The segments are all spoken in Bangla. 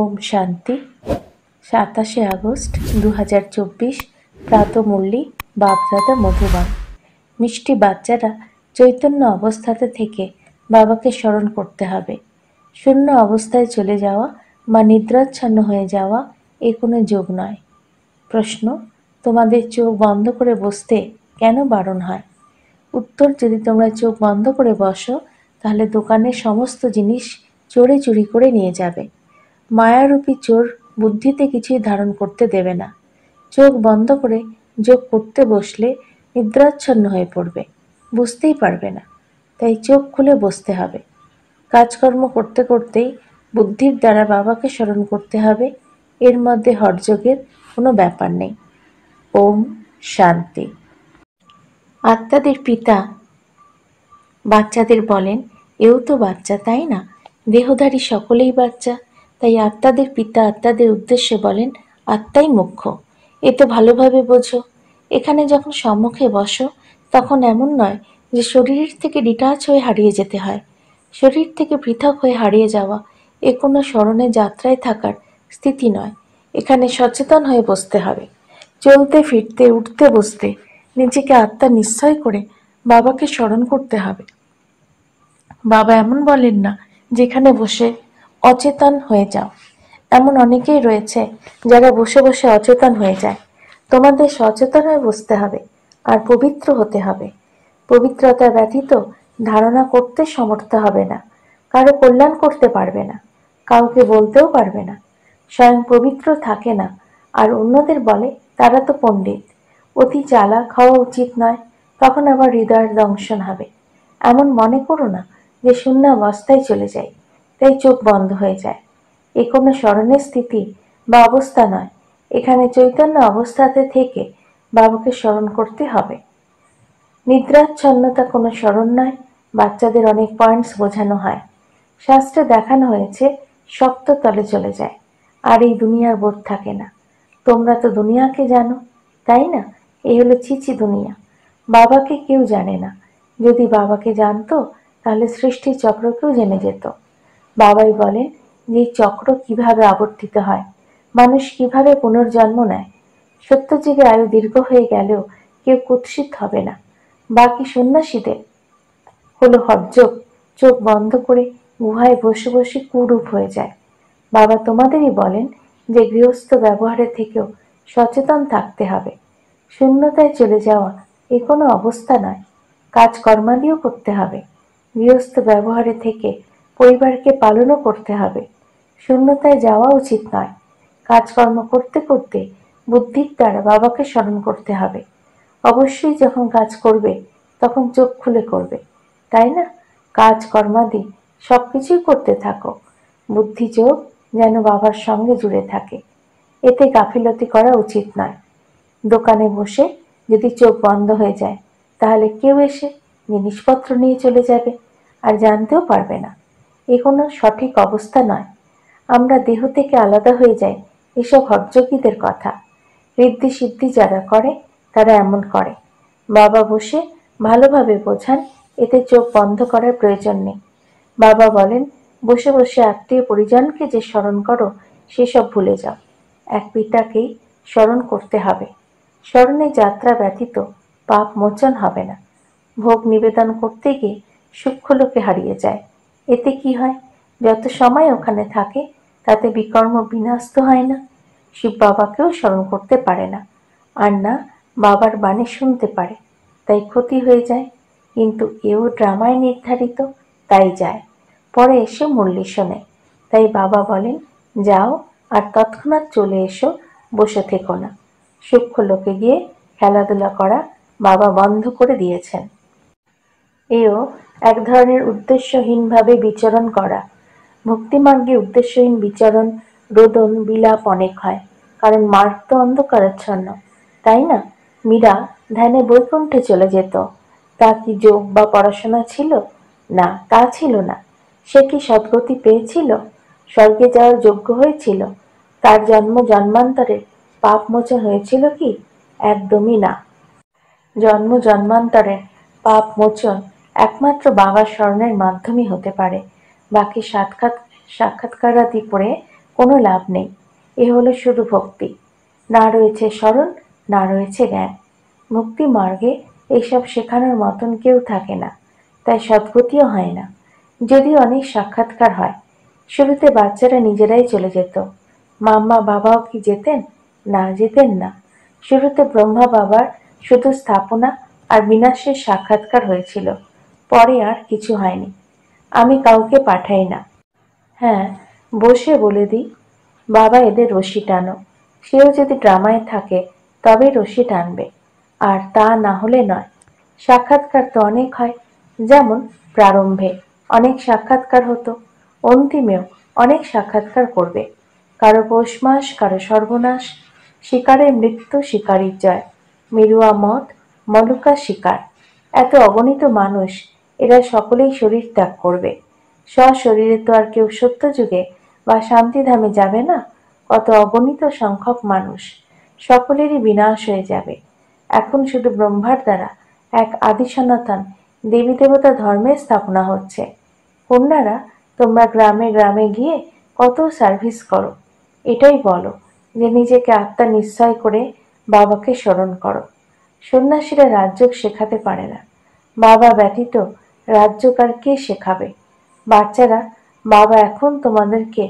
ওম শান্তি সাতাশে আগস্ট দু হাজার চব্বিশ প্রাতমল্লী বাপদাদা মধুবান মিষ্টি বাচ্চারা চৈতন্য অবস্থাতে থেকে বাবাকে স্মরণ করতে হবে শূন্য অবস্থায় চলে যাওয়া বা নিদ্রাচ্ছন্ন হয়ে যাওয়া এ কোনো যোগ নয় প্রশ্ন তোমাদের চোখ বন্ধ করে বসতে কেন বারণ হয় উত্তর যদি তোমরা চোখ বন্ধ করে বসো তাহলে দোকানের সমস্ত জিনিস চোরে চুরি করে নিয়ে যাবে মায়ারূপী চোর বুদ্ধিতে কিছুই ধারণ করতে দেবে না চোখ বন্ধ করে যোগ করতে বসলে নিদ্রাচ্ছন্ন হয়ে পড়বে বুঝতেই পারবে না তাই চোখ খুলে বসতে হবে কাজকর্ম করতে করতেই বুদ্ধির দ্বারা বাবাকে স্মরণ করতে হবে এর মধ্যে হরযোগের কোনো ব্যাপার নেই ওম শান্তি আত্মাদের পিতা বাচ্চাদের বলেন এও তো বাচ্চা তাই না দেহধারী সকলেই বাচ্চা তাই আত্মাদের পিতা আত্মাদের উদ্দেশ্যে বলেন আত্মাই মুখ্য এ তো ভালোভাবে বোঝো এখানে যখন সম্মুখে বসো তখন এমন নয় যে শরীরের থেকে ডিটাচ হয়ে হারিয়ে যেতে হয় শরীর থেকে পৃথক হয়ে হারিয়ে যাওয়া এ কোনো স্মরণে যাত্রায় থাকার স্থিতি নয় এখানে সচেতন হয়ে বসতে হবে চলতে ফিরতে উঠতে বসতে নিজেকে আত্মা নিশ্চয় করে বাবাকে স্মরণ করতে হবে বাবা এমন বলেন না যেখানে বসে অচেতন হয়ে যাও এমন অনেকেই রয়েছে যারা বসে বসে অচেতন হয়ে যায় তোমাদের সচেতন হয়ে বসতে হবে আর পবিত্র হতে হবে পবিত্রতা ব্যতীত ধারণা করতে সমর্থ হবে না কারো কল্যাণ করতে পারবে না কাউকে বলতেও পারবে না স্বয়ং পবিত্র থাকে না আর অন্যদের বলে তারা তো পণ্ডিত অতি জ্বালা খাওয়া উচিত নয় তখন আবার হৃদয়ের দংশন হবে এমন মনে করো না যে শূন্য অবস্থায় চলে যায় তাই চোখ বন্ধ হয়ে যায় এ কোনো স্মরণের স্থিতি বা অবস্থা নয় এখানে চৈতন্য অবস্থাতে থেকে বাবাকে স্মরণ করতে হবে নিদ্রাচ্ছন্নতা কোনো স্মরণ নয় বাচ্চাদের অনেক পয়েন্টস বোঝানো হয় শাস্ত্রে দেখানো হয়েছে শক্ত তলে চলে যায় আর এই দুনিয়ার বোধ থাকে না তোমরা তো দুনিয়াকে জানো তাই না এই হলো চিচি দুনিয়া বাবাকে কেউ জানে না যদি বাবাকে জানতো তাহলে সৃষ্টি চক্রকেও জেনে যেত বাবাই বলে যে চক্র কিভাবে আবর্তিত হয় মানুষ কিভাবে পুনর্জন্ম নেয় সত্যযুগে আয়ু দীর্ঘ হয়ে গেলেও কেউ কুৎসিত হবে না বাকি সন্ন্যাসীদের হলো হজ্জক চোখ বন্ধ করে গুহায় বসে বসে কুরূপ হয়ে যায় বাবা তোমাদেরই বলেন যে গৃহস্থ ব্যবহারের থেকেও সচেতন থাকতে হবে শূন্যতায় চলে যাওয়া এ কোনো অবস্থা নয় কাজকর্মাদিও করতে হবে গৃহস্থ ব্যবহারে থেকে পরিবারকে পালনও করতে হবে শূন্যতায় যাওয়া উচিত নয় কাজকর্ম করতে করতে বুদ্ধির দ্বারা বাবাকে স্মরণ করতে হবে অবশ্যই যখন কাজ করবে তখন চোখ খুলে করবে তাই না কাজ কর্মাদি সব কিছুই করতে থাকো বুদ্ধিযোগ যেন বাবার সঙ্গে জুড়ে থাকে এতে গাফিলতি করা উচিত নয় দোকানে বসে যদি চোখ বন্ধ হয়ে যায় তাহলে কেউ এসে জিনিসপত্র নিয়ে চলে যাবে আর জানতেও পারবে না এ কোনো সঠিক অবস্থা নয় আমরা দেহ থেকে আলাদা হয়ে যাই এসব হটযোগীদের কথা ঋদ্ধি সিদ্ধি যারা করে তারা এমন করে বাবা বসে ভালোভাবে বোঝান এতে চোখ বন্ধ করার প্রয়োজন নেই বাবা বলেন বসে বসে আত্মীয় পরিজনকে যে স্মরণ করো সেসব ভুলে যাও এক পিতাকেই স্মরণ করতে হবে স্মরণে যাত্রা ব্যতীত পাপ মোচন হবে না ভোগ নিবেদন করতে গিয়ে সূক্ষ্মলোকে হারিয়ে যায় এতে কি হয় যত সময় ওখানে থাকে তাতে বিকর্ম বিনাস্ত হয় না শিব বাবাকেও স্মরণ করতে পারে না আর না বাবার বাণী শুনতে পারে তাই ক্ষতি হয়ে যায় কিন্তু এও ড্রামায় নির্ধারিত তাই যায় পরে এসে মূল্য শোনে তাই বাবা বলেন যাও আর তৎক্ষণাৎ চলে এসো বসে থেকো না সূক্ষ্ম লোকে গিয়ে খেলাধুলা করা বাবা বন্ধ করে দিয়েছেন এও এক ধরনের উদ্দেশ্যহীনভাবে বিচরণ করা ভক্তিমার্গে উদ্দেশ্যহীন বিচরণ রোদন বিলাপ অনেক হয় কারণ মার্গ তো অন্ধকারাচ্ছন্ন তাই না মীরা ধ্যানে বৈকুণ্ঠে চলে যেত তা কি যোগ বা পড়াশোনা ছিল না তা ছিল না সে কি সদ্গতি পেয়েছিল স্বর্গে যাওয়ার যোগ্য হয়েছিল তার জন্ম জন্মান্তরে পাপ মোচন হয়েছিল কি একদমই না জন্ম জন্মান্তরে পাপ মোচন একমাত্র বাবার স্মরণের মাধ্যমই হতে পারে বাকি সাক্ষাৎ সাক্ষাৎকারাদি পড়ে কোনো লাভ নেই এ হলো শুধু ভক্তি না রয়েছে স্মরণ না রয়েছে জ্ঞান মুক্তি মার্গে এইসব শেখানোর মতন কেউ থাকে না তাই সদ্গতিও হয় না যদি অনেক সাক্ষাৎকার হয় শুরুতে বাচ্চারা নিজেরাই চলে যেত মাম্মা বাবাও কি যেতেন না যেতেন না শুরুতে ব্রহ্মা বাবার শুধু স্থাপনা আর বিনাশের সাক্ষাৎকার হয়েছিল পরে আর কিছু হয়নি আমি কাউকে পাঠাই না হ্যাঁ বসে বলে দিই বাবা এদের রশি টানো সেও যদি ড্রামায় থাকে তবে রশি টানবে আর তা না হলে নয় সাক্ষাৎকার তো অনেক হয় যেমন প্রারম্ভে অনেক সাক্ষাৎকার হতো অন্তিমেও অনেক সাক্ষাৎকার করবে কারো পৌষমাস কারো সর্বনাশ শিকারে মৃত্যু শিকারীর জয় মেরুয়া মত মলুকা শিকার এত অগণিত মানুষ এরা সকলেই শরীর ত্যাগ করবে স্বশরীরে তো আর কেউ সত্যযুগে বা শান্তিধামে যাবে না কত অগণিত সংখ্যক মানুষ সকলেরই বিনাশ হয়ে যাবে এখন শুধু ব্রহ্মার দ্বারা এক আদি সনাতন দেবী দেবতা ধর্মের স্থাপনা হচ্ছে কন্যারা তোমরা গ্রামে গ্রামে গিয়ে কত সার্ভিস করো এটাই বলো যে নিজেকে আত্মা নিশ্চয় করে বাবাকে স্মরণ করো সন্ন্যাসীরা রাজযোগ শেখাতে পারে না বাবা ব্যতীত রাজ্যকার কে শেখাবে বাচ্চারা বাবা এখন তোমাদেরকে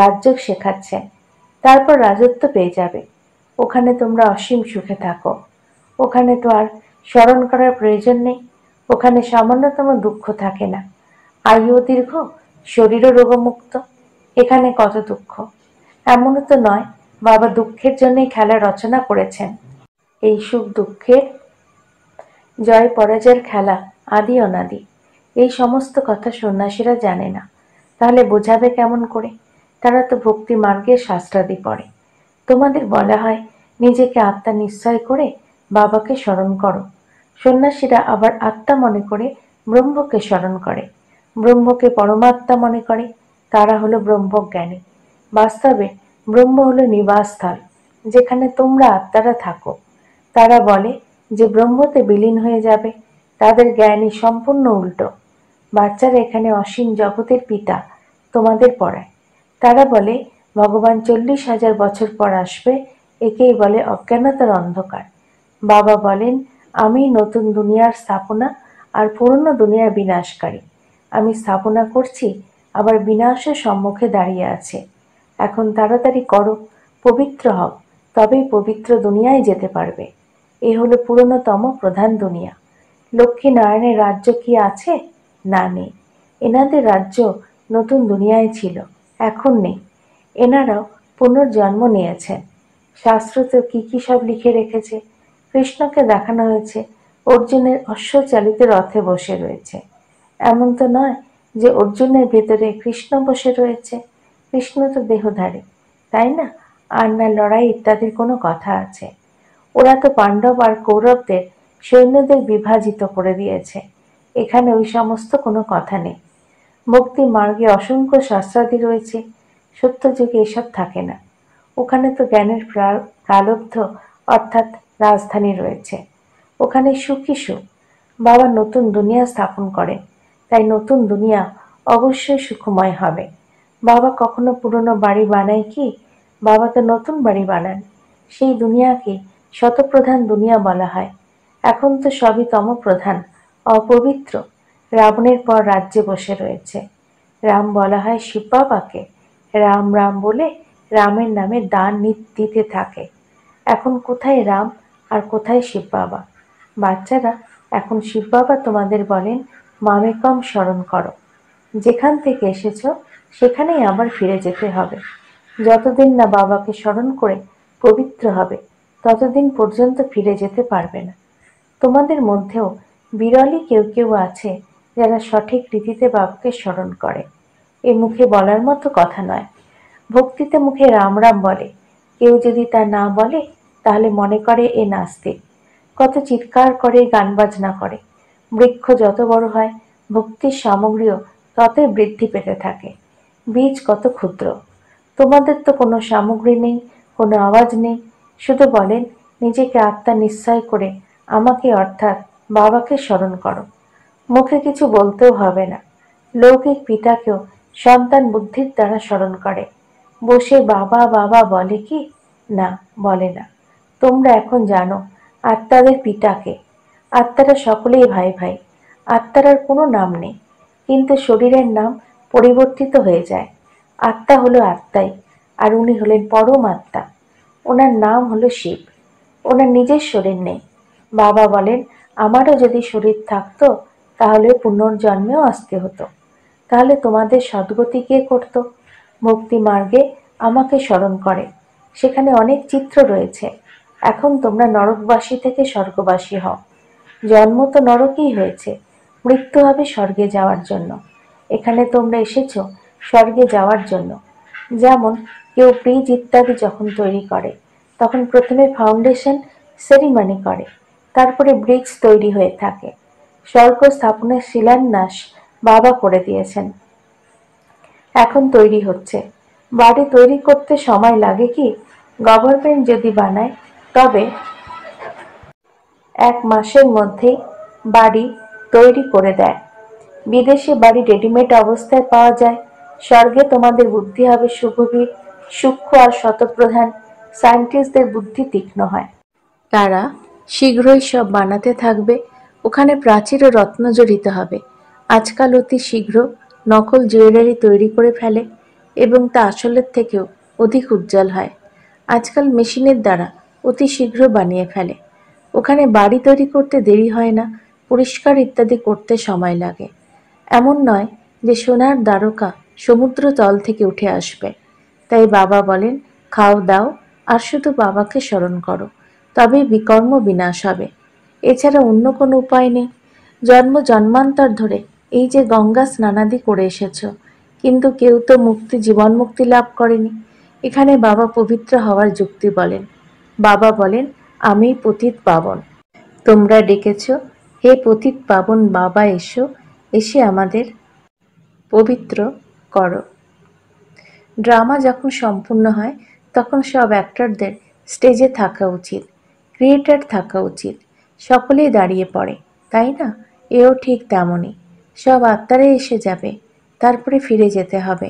রাজ্য শেখাচ্ছেন তারপর রাজত্ব পেয়ে যাবে ওখানে তোমরা অসীম সুখে থাকো ওখানে তো আর স্মরণ করার প্রয়োজন নেই ওখানে সামান্যতম দুঃখ থাকে না আয়ুও দীর্ঘ শরীরও রোগমুক্ত এখানে কত দুঃখ এমনও তো নয় বাবা দুঃখের জন্যই খেলা রচনা করেছেন এই সুখ দুঃখের জয় পরাজয়ের খেলা আদি অনাদি এই সমস্ত কথা সন্ন্যাসীরা জানে না তাহলে বোঝাবে কেমন করে তারা তো ভক্তি মার্গে শাস্ত্রাদি পড়ে তোমাদের বলা হয় নিজেকে আত্মা নিশ্চয় করে বাবাকে স্মরণ করো সন্ন্যাসীরা আবার আত্মা মনে করে ব্রহ্মকে স্মরণ করে ব্রহ্মকে পরমাত্মা মনে করে তারা হলো ব্রহ্মজ্ঞানী বাস্তবে ব্রহ্ম হলো নিবাসস্থল যেখানে তোমরা আত্মারা থাকো তারা বলে যে ব্রহ্মতে বিলীন হয়ে যাবে তাদের জ্ঞানী সম্পূর্ণ উল্টো বাচ্চারা এখানে অসীম জগতের পিতা তোমাদের পড়ায় তারা বলে ভগবান চল্লিশ হাজার বছর পর আসবে একেই বলে অজ্ঞানতার অন্ধকার বাবা বলেন আমি নতুন দুনিয়ার স্থাপনা আর পুরনো দুনিয়ার বিনাশকারী আমি স্থাপনা করছি আবার বিনাশের সম্মুখে দাঁড়িয়ে আছে এখন তাড়াতাড়ি করো পবিত্র হও তবেই পবিত্র দুনিয়ায় যেতে পারবে এ হলো পুরনোতম প্রধান দুনিয়া লক্ষ্মীনারায়ণের রাজ্য কি আছে না নেই এনাদের রাজ্য নতুন দুনিয়ায় ছিল এখন নেই এনারাও পুনর্জন্ম নিয়েছেন শাস্ত্র তো কী কী সব লিখে রেখেছে কৃষ্ণকে দেখানো হয়েছে অর্জুনের অশ্বচালিত রথে বসে রয়েছে এমন তো নয় যে অর্জুনের ভেতরে কৃষ্ণ বসে রয়েছে কৃষ্ণ তো দেহধারী তাই না আর না লড়াই ইত্যাদির কোনো কথা আছে ওরা তো পাণ্ডব আর কৌরবদের সৈন্যদের বিভাজিত করে দিয়েছে এখানে ওই সমস্ত কোনো কথা নেই ভক্তি মার্গে অসংখ্য শাস্ত্রাদি রয়েছে সত্যযুগে এসব থাকে না ওখানে তো জ্ঞানের প্রালব্ধ অর্থাৎ রাজধানী রয়েছে ওখানে সুখী সুখ বাবা নতুন দুনিয়া স্থাপন করে তাই নতুন দুনিয়া অবশ্যই সুখময় হবে বাবা কখনো পুরনো বাড়ি বানায় কি বাবা তো নতুন বাড়ি বানান সেই দুনিয়াকে শতপ্রধান দুনিয়া বলা হয় এখন তো সবই তম প্রধান অপবিত্র রাবণের পর রাজ্যে বসে রয়েছে রাম বলা হয় শিব বাবাকে রাম রাম বলে রামের নামে দান দিতে থাকে এখন কোথায় রাম আর কোথায় শিব বাবা বাচ্চারা এখন শিব বাবা তোমাদের বলেন মামে কম স্মরণ করো যেখান থেকে এসেছ সেখানেই আবার ফিরে যেতে হবে যতদিন না বাবাকে স্মরণ করে পবিত্র হবে ততদিন পর্যন্ত ফিরে যেতে পারবে না তোমাদের মধ্যেও বিরলই কেউ কেউ আছে যারা সঠিক রীতিতে বাপকে স্মরণ করে এ মুখে বলার মতো কথা নয় ভক্তিতে মুখে রাম রাম বলে কেউ যদি তা না বলে তাহলে মনে করে এ নাস্তিক কত চিৎকার করে গান বাজনা করে বৃক্ষ যত বড় হয় ভক্তির সামগ্রীও ততই বৃদ্ধি পেতে থাকে বীজ কত ক্ষুদ্র তোমাদের তো কোনো সামগ্রী নেই কোনো আওয়াজ নেই শুধু বলেন নিজেকে আত্মা নিশ্চয় করে আমাকে অর্থাৎ বাবাকে স্মরণ করো মুখে কিছু বলতেও হবে না লৌকিক পিতাকেও সন্তান বুদ্ধির দ্বারা স্মরণ করে বসে বাবা বাবা বলে কি না বলে না তোমরা এখন জানো আত্মাদের পিতাকে আত্মারা সকলেই ভাই ভাই আত্মার কোনো নাম নেই কিন্তু শরীরের নাম পরিবর্তিত হয়ে যায় আত্মা হলো আত্মাই আর উনি হলেন পরম আত্মা ওনার নাম হলো শিব ওনার নিজের শরীর নেই বাবা বলেন আমারও যদি শরীর থাকতো তাহলে পুনর্জন্মেও আসতে হতো তাহলে তোমাদের সদ্গতি কে করত মুক্তি মার্গে আমাকে স্মরণ করে সেখানে অনেক চিত্র রয়েছে এখন তোমরা নরকবাসী থেকে স্বর্গবাসী হও জন্ম তো নরকই হয়েছে মৃত্যু হবে স্বর্গে যাওয়ার জন্য এখানে তোমরা এসেছ স্বর্গে যাওয়ার জন্য যেমন কেউ ব্রিজ ইত্যাদি যখন তৈরি করে তখন প্রথমে ফাউন্ডেশন সেরিমানি করে তারপরে ব্রিক্স তৈরি হয়ে থাকে স্বল্প স্থাপনের শিলান্যাস বাবা করে দিয়েছেন এখন তৈরি হচ্ছে বাড়ি তৈরি করতে সময় লাগে কি গভর্নমেন্ট যদি বানায় তবে এক মাসের মধ্যে বাড়ি তৈরি করে দেয় বিদেশে বাড়ি রেডিমেড অবস্থায় পাওয়া যায় স্বর্গে তোমাদের বুদ্ধি হবে সুগভীর সূক্ষ্ম আর শতপ্রধান সায়েন্টিস্টদের বুদ্ধি তীক্ষ্ণ হয় তারা শীঘ্রই সব বানাতে থাকবে ওখানে প্রাচীর ও রত্ন জড়িত হবে আজকাল অতি শীঘ্র নকল জুয়েলারি তৈরি করে ফেলে এবং তা আসলের থেকেও অধিক উজ্জ্বল হয় আজকাল মেশিনের দ্বারা অতি শীঘ্র বানিয়ে ফেলে ওখানে বাড়ি তৈরি করতে দেরি হয় না পরিষ্কার ইত্যাদি করতে সময় লাগে এমন নয় যে সোনার দ্বারকা সমুদ্র তল থেকে উঠে আসবে তাই বাবা বলেন খাও দাও আর শুধু বাবাকে স্মরণ করো তবেই বিকর্ম বিনাশ হবে এছাড়া অন্য কোনো উপায় নেই জন্ম জন্মান্তর ধরে এই যে গঙ্গা স্নানাদি করে এসেছ কিন্তু কেউ তো মুক্তি জীবন মুক্তি লাভ করেনি এখানে বাবা পবিত্র হওয়ার যুক্তি বলেন বাবা বলেন আমি পতিত পাবন তোমরা ডেকেছ হে পতিত পাবন বাবা এসো এসে আমাদের পবিত্র করো ড্রামা যখন সম্পূর্ণ হয় তখন সব অ্যাক্টরদের স্টেজে থাকা উচিত ক্রিয়েটার থাকা উচিত সকলেই দাঁড়িয়ে পড়ে তাই না এও ঠিক তেমনই সব আত্মারে এসে যাবে তারপরে ফিরে যেতে হবে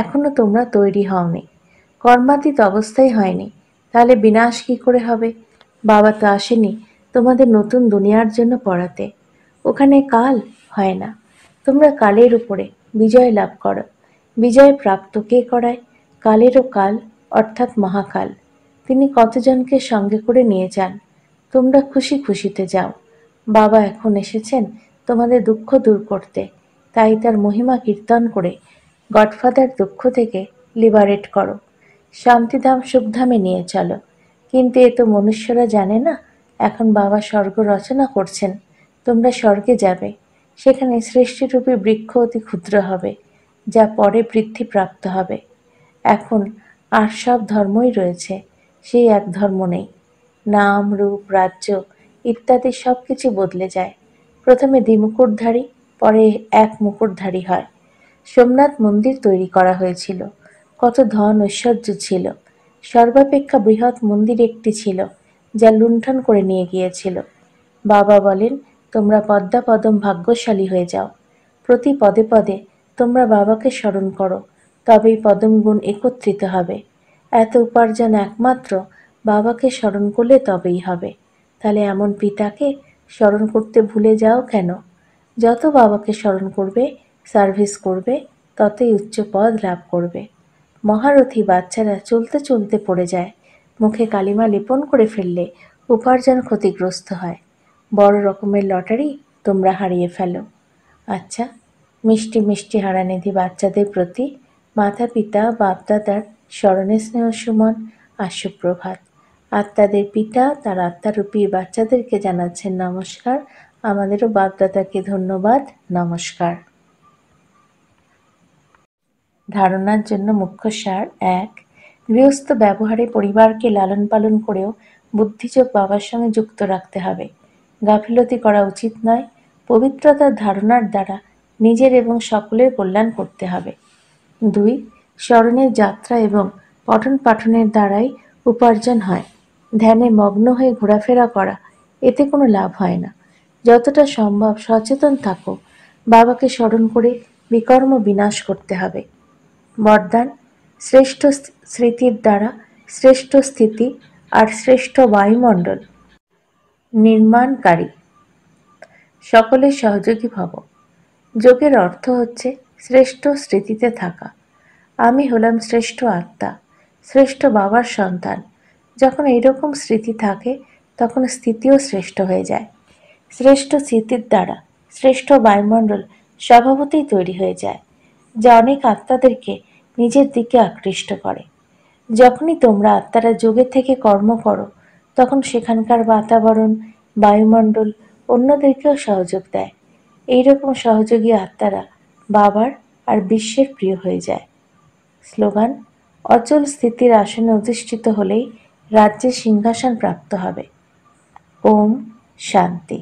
এখনও তোমরা তৈরি হওনি কর্মাতীত অবস্থায় হয়নি তাহলে বিনাশ কি করে হবে বাবা তো আসেনি তোমাদের নতুন দুনিয়ার জন্য পড়াতে ওখানে কাল হয় না তোমরা কালের উপরে বিজয় লাভ করো বিজয় প্রাপ্ত কে করায় কালেরও কাল অর্থাৎ মহাকাল তিনি কতজনকে সঙ্গে করে নিয়ে যান তোমরা খুশি খুশিতে যাও বাবা এখন এসেছেন তোমাদের দুঃখ দূর করতে তাই তার মহিমা কীর্তন করে গডফাদার দুঃখ থেকে লিবারেট করো শান্তিধাম সুখধামে নিয়ে চলো কিন্তু এ তো মনুষ্যরা জানে না এখন বাবা স্বর্গ রচনা করছেন তোমরা স্বর্গে যাবে সেখানে সৃষ্টিরূপী বৃক্ষ অতি ক্ষুদ্র হবে যা পরে বৃদ্ধি প্রাপ্ত হবে এখন আর সব ধর্মই রয়েছে সেই এক ধর্ম নেই নাম রূপ রাজ্য ইত্যাদি সব কিছু বদলে যায় প্রথমে দ্বিমুকুটধারী পরে এক মুকুটধারী হয় সোমনাথ মন্দির তৈরি করা হয়েছিল কত ধন ঐশ্বর্য ছিল সর্বাপেক্ষা বৃহৎ মন্দির একটি ছিল যা লুণ্ঠন করে নিয়ে গিয়েছিল বাবা বলেন তোমরা পদ্মাপদম ভাগ্যশালী হয়ে যাও প্রতি পদে পদে তোমরা বাবাকে স্মরণ করো তবেই পদমগুণ একত্রিত হবে এত উপার্জন একমাত্র বাবাকে স্মরণ করলে তবেই হবে তাহলে এমন পিতাকে স্মরণ করতে ভুলে যাও কেন যত বাবাকে স্মরণ করবে সার্ভিস করবে ততই উচ্চ পদ লাভ করবে মহারথী বাচ্চারা চলতে চলতে পড়ে যায় মুখে কালিমা লেপন করে ফেললে উপার্জন ক্ষতিগ্রস্ত হয় বড় রকমের লটারি তোমরা হারিয়ে ফেলো আচ্ছা মিষ্টি মিষ্টি হারানিধি বাচ্চাদের প্রতি মাতা পিতা বাপদাদার স্মরণে স্নেহ সুমন আর সুপ্রভাত আত্মাদের পিতা তার আত্মারূপী বাচ্চাদেরকে জানাচ্ছেন নমস্কার আমাদেরও বাপদাতাকে ধন্যবাদ নমস্কার ধারণার জন্য মুখ্য সার এক গৃহস্থ ব্যবহারে পরিবারকে লালন পালন করেও বুদ্ধিযোগ বাবার সঙ্গে যুক্ত রাখতে হবে গাফিলতি করা উচিত নয় পবিত্রতার ধারণার দ্বারা নিজের এবং সকলের কল্যাণ করতে হবে দুই স্মরণের যাত্রা এবং পঠন পাঠনের দ্বারাই উপার্জন হয় ধ্যানে মগ্ন হয়ে ঘোরাফেরা করা এতে কোনো লাভ হয় না যতটা সম্ভব সচেতন থাকো বাবাকে স্মরণ করে বিকর্ম বিনাশ করতে হবে বরদান শ্রেষ্ঠ স্মৃতির দ্বারা শ্রেষ্ঠ স্থিতি আর শ্রেষ্ঠ বায়ুমণ্ডল নির্মাণকারী সকলের সহযোগী ভব যোগের অর্থ হচ্ছে শ্রেষ্ঠ স্মৃতিতে থাকা আমি হলাম শ্রেষ্ঠ আত্মা শ্রেষ্ঠ বাবার সন্তান যখন এইরকম স্মৃতি থাকে তখন স্থিতিও শ্রেষ্ঠ হয়ে যায় শ্রেষ্ঠ স্মৃতির দ্বারা শ্রেষ্ঠ বায়ুমণ্ডল স্বভাবতেই তৈরি হয়ে যায় যা অনেক আত্মাদেরকে নিজের দিকে আকৃষ্ট করে যখনই তোমরা আত্মারা যোগের থেকে কর্ম করো তখন সেখানকার বাতাবরণ বায়ুমণ্ডল অন্যদেরকেও সহযোগ দেয় এইরকম সহযোগী আত্মারা বাবার আর বিশ্বের প্রিয় হয়ে যায় স্লোগান অচল স্থিতির আসনে অধিষ্ঠিত হলেই রাজ্যে সিংহাসন প্রাপ্ত হবে ওম শান্তি